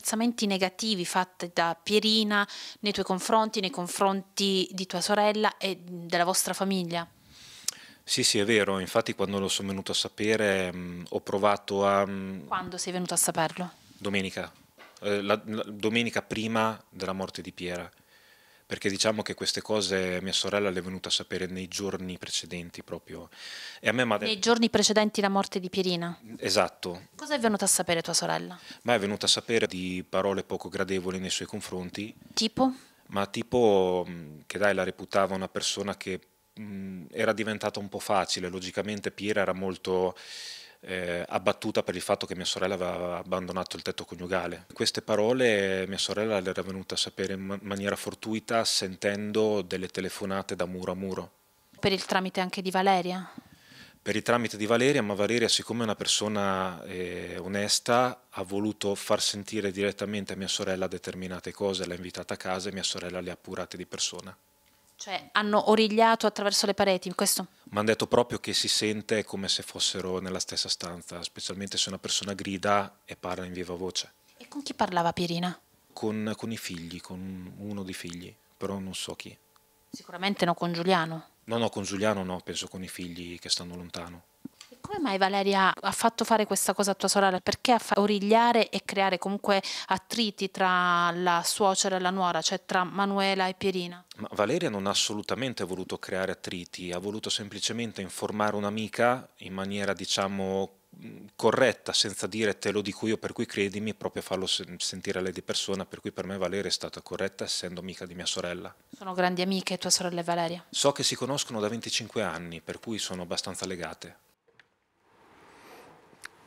apprezzamenti negativi fatti da Pierina nei tuoi confronti, nei confronti di tua sorella e della vostra famiglia? Sì, sì, è vero. Infatti quando lo sono venuto a sapere mh, mm, ho provato a... Mm, quando sei venuto a saperlo? Domenica. Eh, la, la, domenica prima della morte di Piera perché diciamo che queste cose mia sorella le è venuta a sapere nei giorni precedenti proprio. E a me madre... Nei giorni precedenti la morte di Pierina? Esatto. Cosa è venuta a sapere tua sorella? Ma è venuta a sapere di parole poco gradevoli nei suoi confronti. Tipo? Ma tipo mm, che dai la reputava una persona che mh, mm, era diventata un po' facile, logicamente Piera era molto eh, abbattuta per il fatto che mia sorella aveva abbandonato il tetto coniugale. Queste parole eh, mia sorella le era venuta a sapere in maniera fortuita sentendo delle telefonate da muro a muro. Per il tramite anche di Valeria? per il tramite di Valeria, ma Valeria, siccome è una persona eh, onesta, ha voluto far sentire direttamente a mia sorella determinate cose, l'ha invitata a casa e mia sorella le ha appurate di persona. Cioè hanno origliato attraverso le pareti, questo? Mi hanno detto proprio che si sente come se fossero nella stessa stanza, specialmente se una persona grida e parla in viva voce. E con chi parlava Pierina? Con, con i figli, con uno dei figli, però non so chi. Sicuramente no con Giuliano. No, no, con Giuliano no, penso con i figli che stanno lontano come mai Valeria ha fatto fare questa cosa a tua sorella? Perché a origliare e creare comunque attriti tra la suocera e la nuora, cioè tra Manuela e Pierina? Ma Valeria non ha assolutamente voluto creare attriti, ha voluto semplicemente informare un'amica in maniera diciamo corretta, senza dire te lo dico io per cui credimi, proprio farlo sentire a lei di persona, per cui per me Valeria è stata corretta essendo amica di mia sorella. Sono grandi amiche tua sorella e Valeria? So che si conoscono da 25 anni, per cui sono abbastanza legate.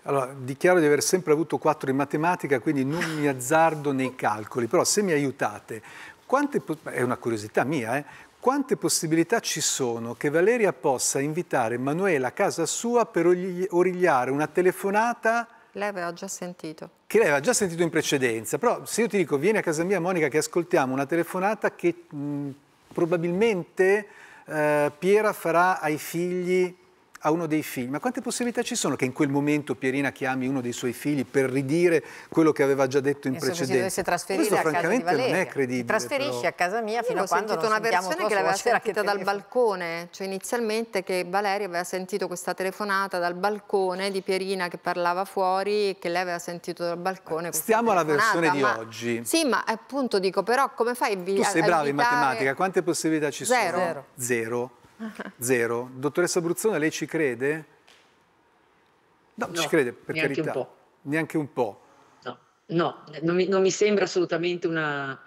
Allora, dichiaro di aver sempre avuto 4 in matematica, quindi non mi azzardo nei calcoli, però se mi aiutate, quante, è una curiosità mia, eh? quante possibilità ci sono che Valeria possa invitare Manuela a casa sua per origliare una telefonata... Lei aveva già sentito. Che lei aveva già sentito in precedenza, però se io ti dico vieni a casa mia Monica che ascoltiamo una telefonata che mh, probabilmente eh, Piera farà ai figli a uno dei figli, ma quante possibilità ci sono che in quel momento Pierina chiami uno dei suoi figli per ridire quello che aveva già detto in Penso precedenza? Questo francamente non è credibile. Si trasferisci però. a casa mia fino a quando non una versione che l'aveva sentita dal balcone, cioè inizialmente che Valeria aveva sentito questa telefonata dal balcone di Pierina che parlava fuori e che lei aveva sentito dal balcone. Stiamo alla versione di oggi. Sì, ma appunto dico però come fai a Tu sei bravo in matematica, quante possibilità ci Zero. sono? Zero. Zero. Zero. Dottoressa Bruzzone, lei ci crede? No, no ci crede, per neanche carità. Un po'. Neanche un po'. No, no non, mi, non mi sembra assolutamente una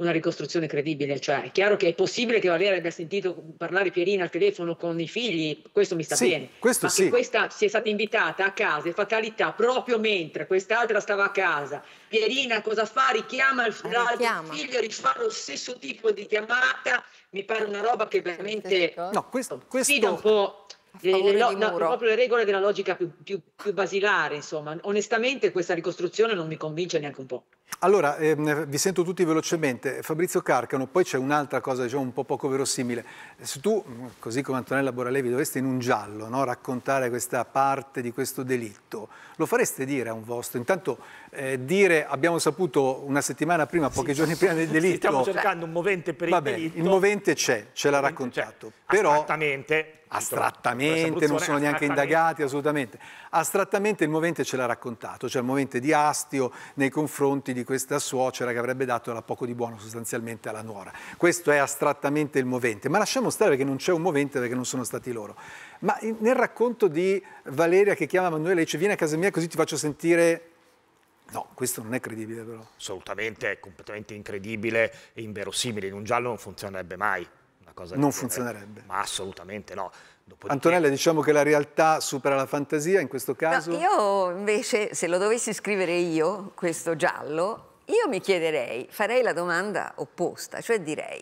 una ricostruzione credibile. Cioè, è chiaro che è possibile che Valeria abbia sentito parlare Pierina al telefono con i figli, questo mi sta sì, bene. Questo ma sì. che questa sia stata invitata a casa, e fatalità, proprio mentre quest'altra stava a casa. Pierina cosa fa? Richiama il Richiama. figlio, rifà lo stesso tipo di chiamata. Mi pare una roba che veramente no, questo, questo... un po' le, le, no, proprio le regole della logica più, più, più, basilare, insomma. Onestamente questa ricostruzione non mi convince neanche un po'. Allora, ehm, vi sento tutti velocemente. Fabrizio Carcano, poi c'è un'altra cosa diciamo, un po' poco verosimile. Se tu, così come Antonella Boralevi, dovresti in un giallo no, raccontare questa parte di questo delitto, lo fareste dire a un vostro? Intanto eh, dire, abbiamo saputo una settimana prima, pochi sì, giorni prima del delitto... Stiamo cercando un movente per il delitto. il movente c'è, ce l'ha raccontato. Però, astrattamente, non sono neanche indagati assolutamente. Astrattamente il movente ce l'ha raccontato, cioè il movente di astio nei confronti di questa suocera che avrebbe dato la poco di buono sostanzialmente alla nuora. Questo è astrattamente il movente, ma lasciamo stare perché non c'è un movente perché non sono stati loro. Ma nel racconto di Valeria che chiama Manuela e dice vieni a casa mia così ti faccio sentire No, questo non è credibile però. Assolutamente, è completamente incredibile e inverosimile. In un giallo non funzionerebbe mai qualcosa non funzionerebbe. Ma assolutamente no. Dopodiché... Antonella, diciamo che la realtà supera la fantasia in questo caso? No, io invece, se lo dovessi scrivere io, questo giallo, io mi chiederei, farei la domanda opposta, cioè direi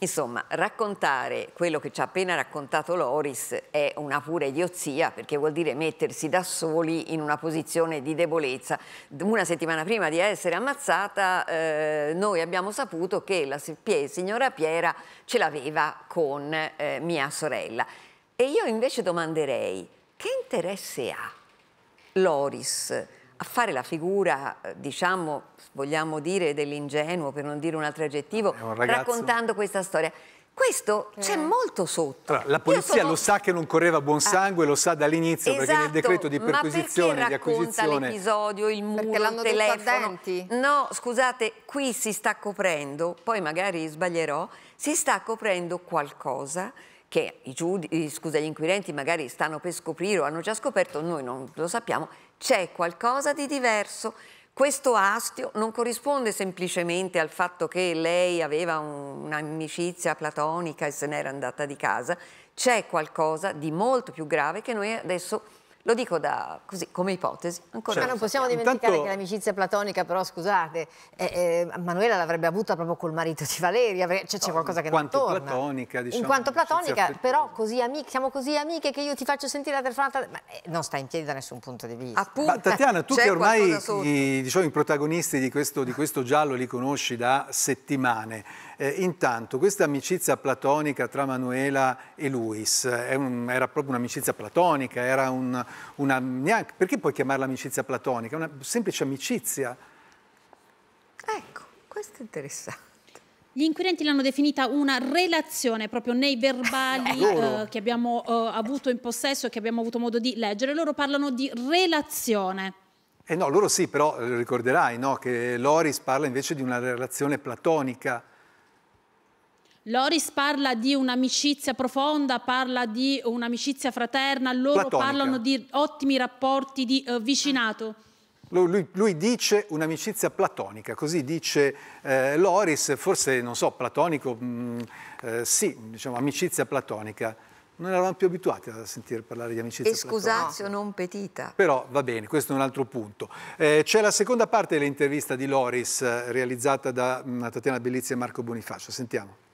Insomma, raccontare quello che ci ha appena raccontato Loris è una pura idiozia perché vuol dire mettersi da soli in una posizione di debolezza. Una settimana prima di essere ammazzata eh, noi abbiamo saputo che la signora Piera ce l'aveva con eh, mia sorella. E io invece domanderei che interesse ha Loris a fare la figura, eh, diciamo, vogliamo dire dell'ingenuo, per non dire un altro aggettivo, un raccontando questa storia. Questo eh. c'è molto sotto. Allora, la polizia sono... lo sa che non correva buon ah. sangue, ah. lo sa dall'inizio esatto, perché nel esatto. decreto di perquisizione, di acquisizione. l'episodio, il muro, perché il telefono. No, scusate, qui si sta coprendo, poi magari sbaglierò, si sta coprendo qualcosa che i giudi, eh, scusa, gli inquirenti magari stanno per scoprire o hanno già scoperto, noi non lo sappiamo, c'è qualcosa di diverso. Questo astio non corrisponde semplicemente al fatto che lei aveva un'amicizia platonica e se n'era andata di casa, c'è qualcosa di molto più grave che noi adesso lo dico da, così, come ipotesi. Ancora cioè, non possiamo dimenticare intanto... che l'amicizia platonica, però scusate, eh, eh, Manuela l'avrebbe avuta proprio col marito di Valeria, cioè c'è qualcosa che non torna. Platonica, diciamo, in quanto platonica, però così amiche, siamo così amiche che io ti faccio sentire la telefonata, ma eh, non sta in piedi da nessun punto di vista. Appunto, ma, Tatiana, tu che ormai i, diciamo, i protagonisti di questo, di questo giallo li conosci da settimane, eh, intanto questa amicizia platonica tra Manuela e Luis un, era proprio un'amicizia platonica, era un, una, neanche, perché puoi chiamarla amicizia platonica? Una semplice amicizia. Ecco, questo è interessante. Gli inquirenti l'hanno definita una relazione proprio nei verbali eh, che abbiamo eh, avuto in possesso e che abbiamo avuto modo di leggere. Loro parlano di relazione. Eh no, loro sì, però eh, ricorderai no, che Loris parla invece di una relazione platonica Loris parla di un'amicizia profonda, parla di un'amicizia fraterna, loro Platonica. parlano di ottimi rapporti di uh, vicinato. Lui, lui, dice un'amicizia platonica, così dice eh, Loris, forse non so, platonico, mh, mm, eh, sì, diciamo amicizia platonica. Non eravamo più abituati a sentire parlare di amicizia Excusatio platonica. non petita. Però va bene, questo è un altro punto. Eh, c'è la seconda parte dell'intervista di Loris eh, realizzata da mh, mm, Tatiana Bellizzi e Marco Bonifacio, sentiamo.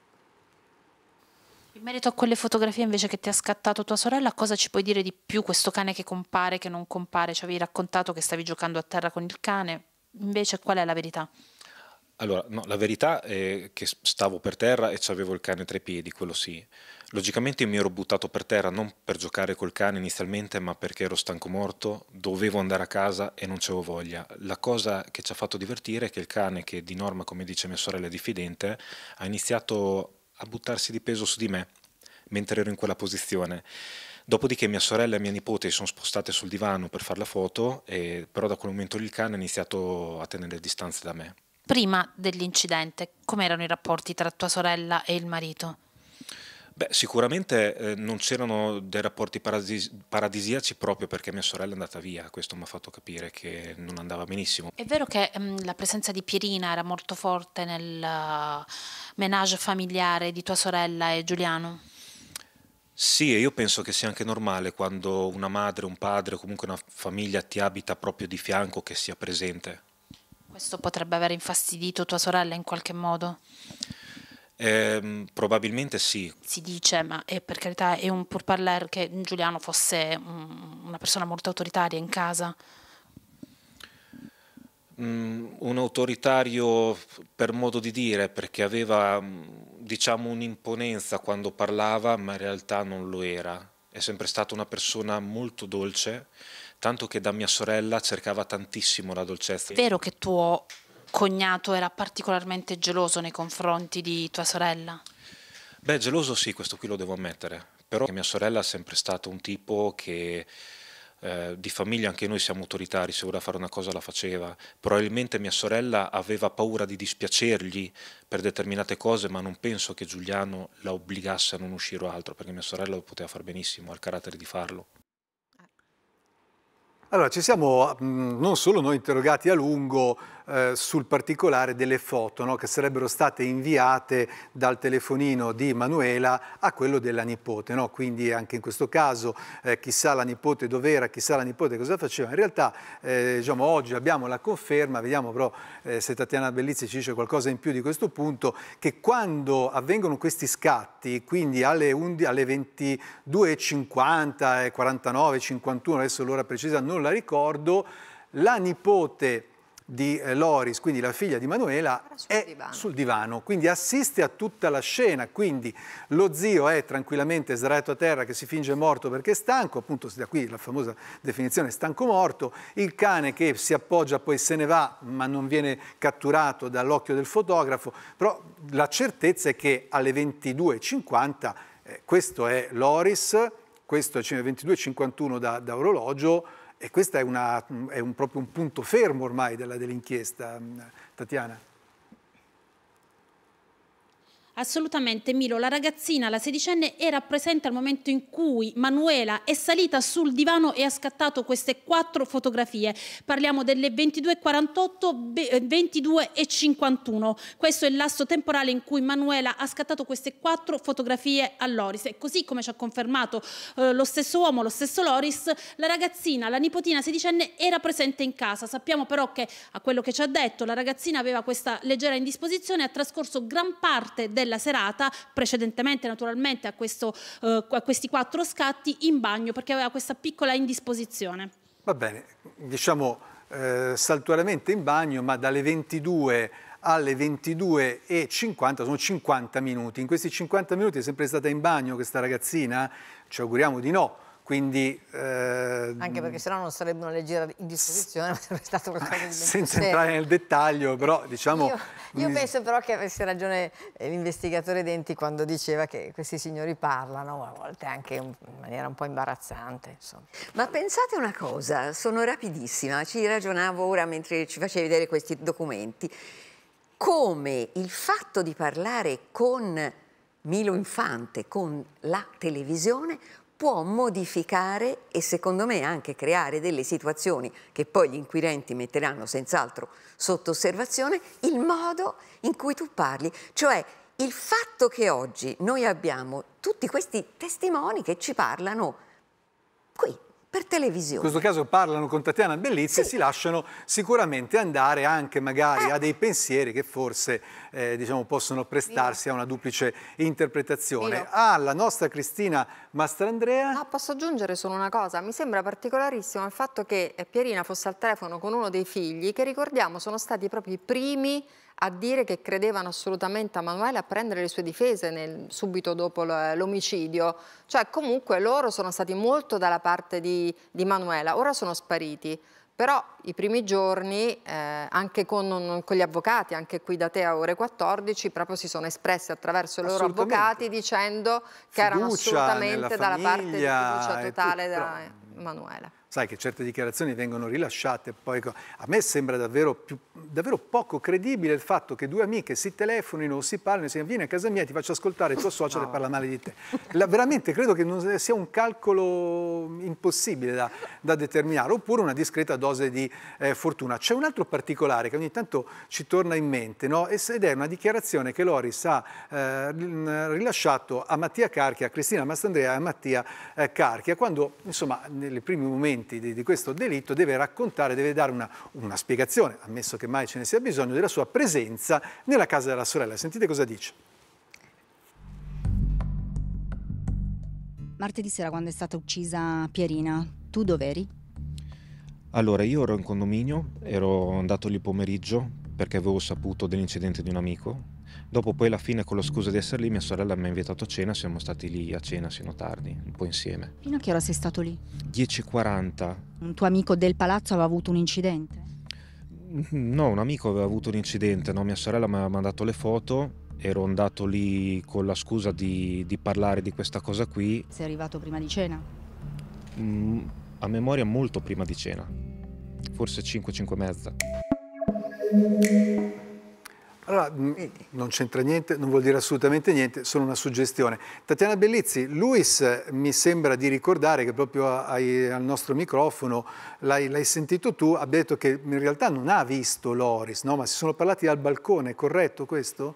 In merito a quelle fotografie invece che ti ha scattato tua sorella, cosa ci puoi dire di più questo cane che compare, che non compare? Ci avevi raccontato che stavi giocando a terra con il cane, invece qual è la verità? Allora, no, la verità è che stavo per terra e avevo il cane tra i piedi, quello sì. Logicamente mi ero buttato per terra non per giocare col cane inizialmente, ma perché ero stanco morto, dovevo andare a casa e non c'avevo voglia. La cosa che ci ha fatto divertire è che il cane, che di norma, come dice mia sorella, è diffidente, ha iniziato a buttarsi di peso su di me mentre ero in quella posizione. Dopodiché mia sorella e mia nipote si sono spostate sul divano per fare la foto, e, però da quel momento lì il cane ha iniziato a tenere distanze da me. Prima dell'incidente, com'erano i rapporti tra tua sorella e il marito? Beh, sicuramente eh, non c'erano dei rapporti paradis paradisiaci proprio perché mia sorella è andata via, questo mi ha fatto capire che non andava benissimo. È vero che mh, ehm, la presenza di Pierina era molto forte nel uh, menage familiare di tua sorella e Giuliano? Sì, e io penso che sia anche normale quando una madre, un padre o comunque una famiglia ti abita proprio di fianco che sia presente. Questo potrebbe aver infastidito tua sorella in qualche modo? Eh, probabilmente sì. Si dice, ma è, per carità è un pur parlare che Giuliano fosse un, una persona molto autoritaria in casa. Mm, un autoritario per modo di dire, perché aveva mm, diciamo un'imponenza quando parlava, ma in realtà non lo era. È sempre stata una persona molto dolce, tanto che da mia sorella cercava tantissimo la dolcezza. È vero che tuo cognato era particolarmente geloso nei confronti di tua sorella? Beh, geloso sì, questo qui lo devo ammettere, però mia sorella è sempre stato un tipo che eh, di famiglia anche noi siamo autoritari, se voleva fare una cosa la faceva. Probabilmente mia sorella aveva paura di dispiacergli per determinate cose, ma non penso che Giuliano la obbligasse a non uscire o altro, perché mia sorella lo poteva fare benissimo, ha il carattere di farlo. Allora, ci siamo mh, mm, non solo noi interrogati a lungo eh, sul particolare delle foto no? che sarebbero state inviate dal telefonino di Manuela a quello della nipote. No? Quindi anche in questo caso eh, chissà la nipote dov'era, chissà la nipote cosa faceva. In realtà eh, diciamo, oggi abbiamo la conferma, vediamo però eh, se Tatiana Bellizzi ci dice qualcosa in più di questo punto, che quando avvengono questi scatti, quindi alle, alle 22.50 e 49, 51, eh, adesso l'ora precisa non la ricordo, la nipote di eh, Loris, quindi la figlia di Manuela, sul è divano. sul divano, quindi assiste a tutta la scena, quindi lo zio è tranquillamente sdraiato a terra che si finge morto perché è stanco, appunto da qui la famosa definizione stanco morto, il cane che si appoggia poi se ne va ma non viene catturato dall'occhio del fotografo, però la certezza è che alle 22.50 eh, questo è Loris, questo è 22.51 da, da orologio, e questo è, una, è un, proprio un punto fermo ormai della, dell'inchiesta, Tatiana. Assolutamente Milo, la ragazzina, la sedicenne, era presente al momento in cui Manuela è salita sul divano e ha scattato queste quattro fotografie. Parliamo delle 22.48, 22.51. Eh, Questo è il lasso temporale in cui Manuela ha scattato queste quattro fotografie a Loris. E così come ci ha confermato eh, lo stesso uomo, lo stesso Loris, la ragazzina, la nipotina sedicenne, era presente in casa. Sappiamo però che, a quello che ci ha detto, la ragazzina aveva questa leggera indisposizione e ha trascorso gran parte del della serata, precedentemente naturalmente a, questo, eh, a questi quattro scatti, in bagno perché aveva questa piccola indisposizione. Va bene, diciamo eh, saltuariamente in bagno, ma dalle 22 alle 22.50, sono 50 minuti. In questi 50 minuti è sempre stata in bagno questa ragazzina? Ci auguriamo di no quindi, eh, Anche ehm, perché sennò non sarebbe una leggera indisposizione ma sarebbe stato qualcosa di Senza serio. entrare nel dettaglio, però diciamo... Io, io mi... Mm, penso però che avesse ragione eh, l'investigatore Denti quando diceva che questi signori parlano, a volte anche in maniera un po' imbarazzante. Insomma. Ma pensate una cosa, sono rapidissima, ci ragionavo ora mentre ci facevi vedere questi documenti, come il fatto di parlare con Milo Infante, con la televisione, può modificare e secondo me anche creare delle situazioni che poi gli inquirenti metteranno senz'altro sotto osservazione il modo in cui tu parli, cioè il fatto che oggi noi abbiamo tutti questi testimoni che ci parlano qui per televisione. In questo caso parlano con Tatiana Bellizzi sì. e si lasciano sicuramente andare anche magari eh. a dei pensieri che forse eh, diciamo, possono prestarsi Milo. a una duplice interpretazione. Milo. Alla ah, nostra Cristina Mastrandrea. No, ah, posso aggiungere solo una cosa? Mi sembra particolarissimo il fatto che eh, Pierina fosse al telefono con uno dei figli che ricordiamo sono stati proprio i primi a dire che credevano assolutamente a Manuela a prendere le sue difese nel, subito dopo l'omicidio. Cioè comunque loro sono stati molto dalla parte di, di Manuela, ora sono spariti. Però i primi giorni, eh, anche con, con, gli avvocati, anche qui da te a ore 14, proprio si sono espressi attraverso i loro avvocati dicendo che erano assolutamente dalla parte di fiducia totale da Manuela sai che certe dichiarazioni vengono rilasciate, poi a me sembra davvero, più, davvero poco credibile il fatto che due amiche si telefonino o si parlino e si vieni a casa mia ti faccio ascoltare il tuo socio no. e parla male di te. La, veramente credo che sia un calcolo impossibile da, da, determinare, oppure una discreta dose di eh, fortuna. C'è un altro particolare che ogni tanto ci torna in mente, no? ed è una dichiarazione che Loris ha eh, rilasciato a Mattia Carchia, a Cristina Mastandrea e a Mattia eh, Carchia, quando insomma nei primi momenti elementi di, di, questo delitto deve raccontare, deve dare una, una spiegazione, ammesso che mai ce ne sia bisogno, della sua presenza nella casa della sorella. Sentite cosa dice. Martedì sera quando è stata uccisa Pierina, tu dov'eri? Allora, io ero in condominio, ero andato lì pomeriggio perché avevo saputo dell'incidente di un amico Dopo poi alla fine con la scusa di essere lì mia sorella mi ha invitato a cena, siamo stati lì a cena sino tardi, un po' insieme. Fino a che ora sei stato lì? 10.40. Un tuo amico del palazzo aveva avuto un incidente? Mm-hmm, no, un amico aveva avuto un incidente, no? mia sorella mi aveva mandato le foto, ero andato lì con la scusa di, di parlare di questa cosa qui. Sei arrivato prima di cena? Mm, a memoria molto prima di cena, forse 5-5 e mezza. Allora, mm, non c'entra niente, non vuol dire assolutamente niente, solo una suggestione. Tatiana Bellizzi, Luis eh, mi sembra di ricordare che proprio ai, al nostro microfono l'hai sentito tu, ha detto che in realtà non ha visto Loris, no? ma si sono parlati dal balcone, è corretto questo?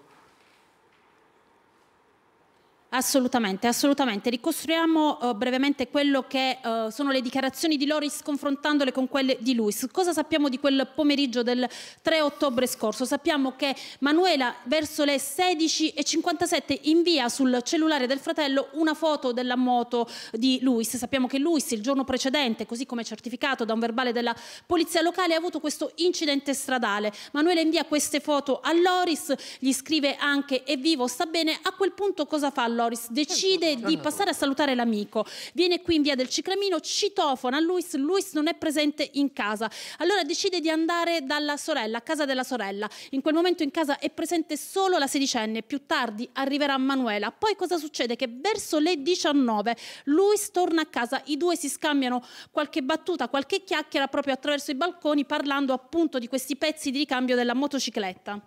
Assolutamente, assolutamente. Ricostruiamo uh, brevemente quello che uh, sono le dichiarazioni di Loris confrontandole con quelle di Luis. Cosa sappiamo di quel pomeriggio del 3 ottobre scorso? Sappiamo che Manuela verso le 16.57 invia sul cellulare del fratello una foto della moto di Luis. Sappiamo che Luis il giorno precedente, così come certificato da un verbale della polizia locale, ha avuto questo incidente stradale. Manuela invia queste foto a Loris, gli scrive anche è vivo, sta bene. A quel punto cosa fa? Loris decide di passare a salutare l'amico. Viene qui in via del Ciclamino, citofona a Luis, Luis non è presente in casa. Allora decide di andare dalla sorella, a casa della sorella. In quel momento in casa è presente solo la sedicenne, più tardi arriverà Manuela. Poi cosa succede? Che verso le 19 Luis torna a casa, i due si scambiano qualche battuta, qualche chiacchiera proprio attraverso i balconi parlando appunto di questi pezzi di ricambio della motocicletta.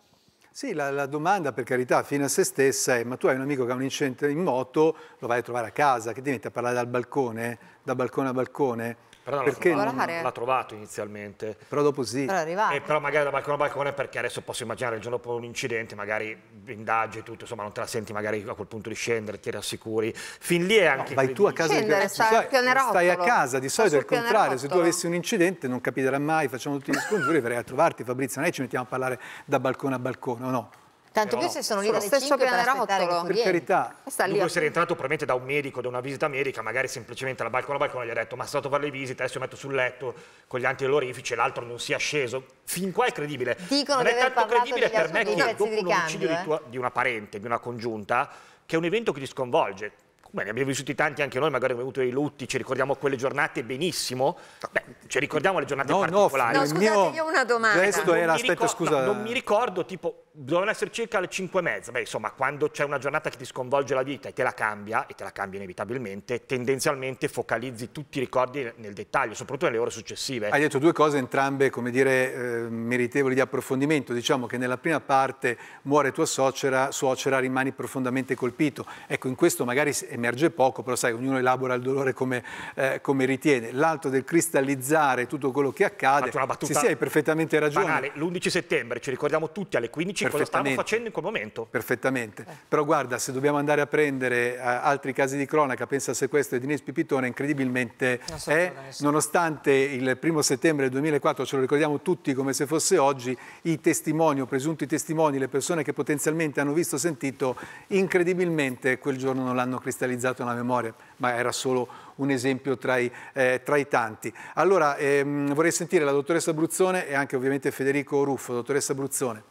Sì, la, la, domanda per carità fino a se stessa è ma tu hai un amico che ha un incidente in moto, lo vai a trovare a casa, che ti metti a parlare dal balcone, da balcone a balcone? Però perché l'ha trovato, trovato inizialmente. Però dopo sì. Però, eh, però magari da balcone a balcone perché adesso posso immaginare il giorno dopo un incidente, magari e tutto, insomma non te la senti magari a quel punto di scendere, ti rassicuri. Fin lì è anche... No, vai tu a casa scendere, di stai, stai a casa, di solito è il contrario, se tu avessi un incidente non capiterà mai, facciamo tutti gli scongiuri, verrei a trovarti Fabrizio, non è che ci mettiamo a parlare da balcone a balcone, no? Tanto più no. se sono lì dalle 5 per aspettare che Per carità. Lui si è rientrato probabilmente da un medico, da una visita medica, magari semplicemente alla balcona a balcona gli ha detto ma sono stato a fare le visite, adesso mi metto sul letto con gli antidolorifici e l'altro non si è sceso. Fin qua è credibile. Dicono non è tanto credibile per me che dopo un omicidio di, eh. tua, di una parente, di una congiunta, che è un evento che ti sconvolge, Beh, ne abbiamo vissuti tanti anche noi, magari abbiamo avuto dei lutti, ci ricordiamo quelle giornate benissimo. Beh, ci ricordiamo le giornate no, particolari. No, no scusate, io ho una domanda. Questo era, aspetta, scusa. No, non mi ricordo, tipo, dovevano essere circa alle 5 e mezza, beh insomma quando c'è una giornata che ti sconvolge la vita e te la cambia, e te la cambia inevitabilmente, tendenzialmente focalizzi tutti i ricordi nel dettaglio, soprattutto nelle ore successive. Hai detto due cose entrambe, come dire, eh, meritevoli di approfondimento, diciamo che nella prima parte muore tua suocera, suocera rimani profondamente colpito, ecco in questo magari emerge poco, però sai, ognuno elabora il dolore come, eh, come ritiene, l'altro del cristallizzare tutto quello che accade, Faccio una battuta sì, sì, hai perfettamente ragione. L'11 settembre, ci ricordiamo tutti alle 15 dici cosa stanno facendo in quel momento. Perfettamente. Eh. Però guarda, se dobbiamo andare a prendere uh, altri casi di cronaca, pensa a sequestro di Dines Pipitone, incredibilmente so è, nonostante il primo settembre 2004, ce lo ricordiamo tutti come se fosse oggi, i testimoni o presunti testimoni, le persone che potenzialmente hanno visto, sentito, incredibilmente quel giorno non l'hanno cristallizzato nella memoria, ma era solo un esempio tra i, eh, tra i tanti. Allora ehm, vorrei sentire la dottoressa Bruzzone e anche ovviamente Federico Ruffo. Dottoressa Bruzzone.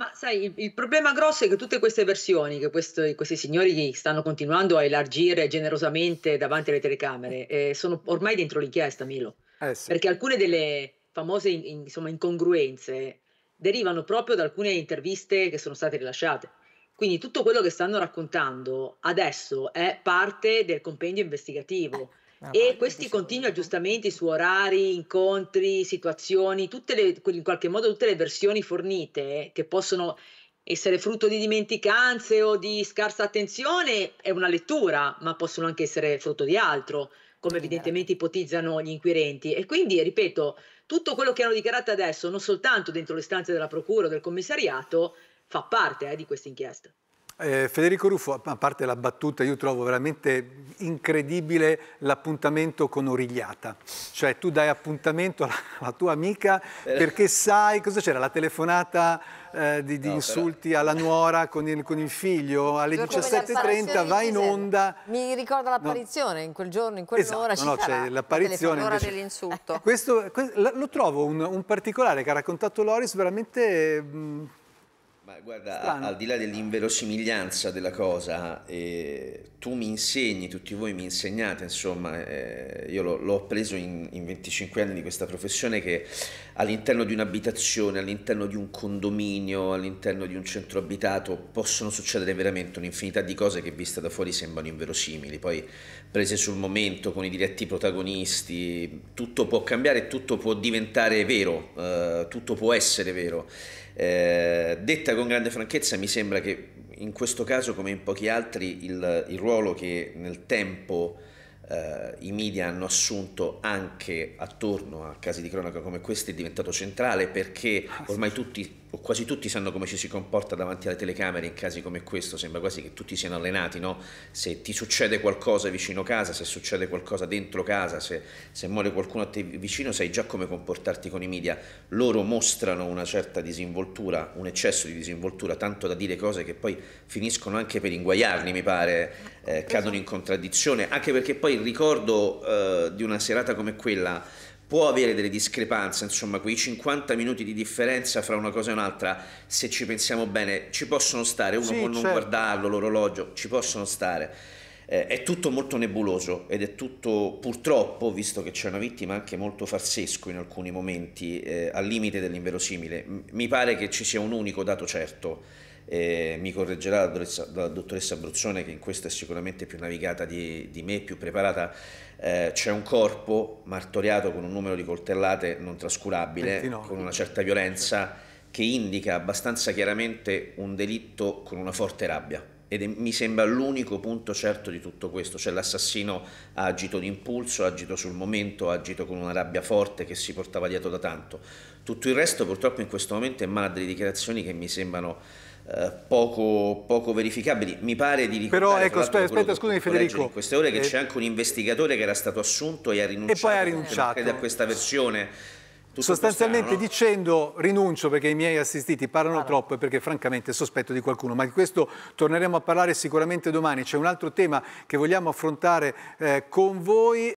Ma sai, il, il, problema grosso è che tutte queste versioni che questo, questi signori stanno continuando a elargire generosamente davanti alle telecamere eh, sono ormai dentro l'inchiesta, Milo. Eh sì. Perché alcune delle famose in, insomma, incongruenze derivano proprio da alcune interviste che sono state rilasciate. Quindi tutto quello che stanno raccontando adesso è parte del compendio investigativo Ah, e questi continui aggiustamenti su orari, incontri, situazioni, le, in qualche modo tutte le versioni fornite eh, che possono essere frutto di dimenticanze o di scarsa attenzione è una lettura, ma possono anche essere frutto di altro, come eh, certo. evidentemente ipotizzano gli inquirenti. E quindi, ripeto, tutto quello che hanno dichiarato adesso, non soltanto dentro le stanze della Procura o del commissariato, fa parte eh, di questa inchiesta. Eh, Federico Ruffo, a parte la battuta, io trovo veramente incredibile l'appuntamento con Origliata. Cioè tu dai appuntamento alla, alla tua amica eh. perché sai, cosa c'era, la telefonata eh, di, di no, insulti però... alla nuora con il, con il figlio alle 17.30 va in onda. Mi ricorda l'apparizione no. in quel giorno, in quell'ora esatto, no, c'è l'apparizione. Eh, la dell'insulto. Questo, questo, lo trovo un, un particolare che ha raccontato Loris veramente... Mh, mm, ma guarda, Strano. al di là dell'inverosimiglianza della cosa, eh, tu mi insegni, tutti voi mi insegnate, insomma, eh, io l'ho, appreso in, in, 25 anni di questa professione che all'interno di un'abitazione, all'interno di un condominio, all'interno di un centro abitato possono succedere veramente un'infinità di cose che vista da fuori sembrano inverosimili. Poi prese sul momento con i diretti protagonisti, tutto può cambiare, tutto può diventare vero, eh, tutto può essere vero. Eh, detta con grande franchezza, mi sembra che in questo caso, come in pochi altri, il, il ruolo che nel tempo eh, i media hanno assunto anche attorno a casi di cronaca come questi è diventato centrale perché ah, ormai tutti o quasi tutti sanno come ci si comporta davanti alle telecamere in casi come questo, sembra quasi che tutti siano allenati, no? Se ti succede qualcosa vicino casa, se succede qualcosa dentro casa, se, se muore qualcuno a te vicino, sai già come comportarti con i media. Loro mostrano una certa disinvoltura, un eccesso di disinvoltura, tanto da dire cose che poi finiscono anche per inguaiarli, mi pare, eh, cadono in contraddizione, anche perché poi il ricordo eh, di una serata come quella può avere delle discrepanze, insomma, quei 50 minuti di differenza fra una cosa e un'altra, se ci pensiamo bene, ci possono stare, uno sì, può non certo. guardarlo, l'orologio, ci possono stare. Eh, è tutto molto nebuloso ed è tutto, purtroppo, visto che c'è una vittima, anche molto farsesco in alcuni momenti, eh, al limite dell'inverosimile. M- mi pare che ci sia un unico dato certo. Eh, mi correggerà la dottoressa, la dottoressa Bruzzone che in questo è sicuramente più navigata di, di me, più preparata eh, c'è un corpo martoriato con un numero di coltellate non trascurabile, 29. con una certa violenza, che indica abbastanza chiaramente un delitto con una forte rabbia. Ed è, mi sembra l'unico punto certo di tutto questo, cioè l'assassino ha agito d'impulso, ha agito sul momento, ha agito con una rabbia forte che si portava dietro da tanto. Tutto il resto purtroppo in questo momento è emana delle dichiarazioni che mi sembrano eh, poco, poco, verificabili. Mi pare di ricordare... Però ecco, aspetta, aspetta scusami Federico. In queste ore che eh, c'è anche un investigatore che era stato assunto e ha rinunciato. E poi ha rinunciato. a questa versione. Tutto Sostanzialmente strano, no? dicendo rinuncio perché i miei assistiti parlano allora. troppo e perché francamente sospetto di qualcuno, ma di questo torneremo a parlare sicuramente domani. C'è un altro tema che vogliamo affrontare eh, con voi.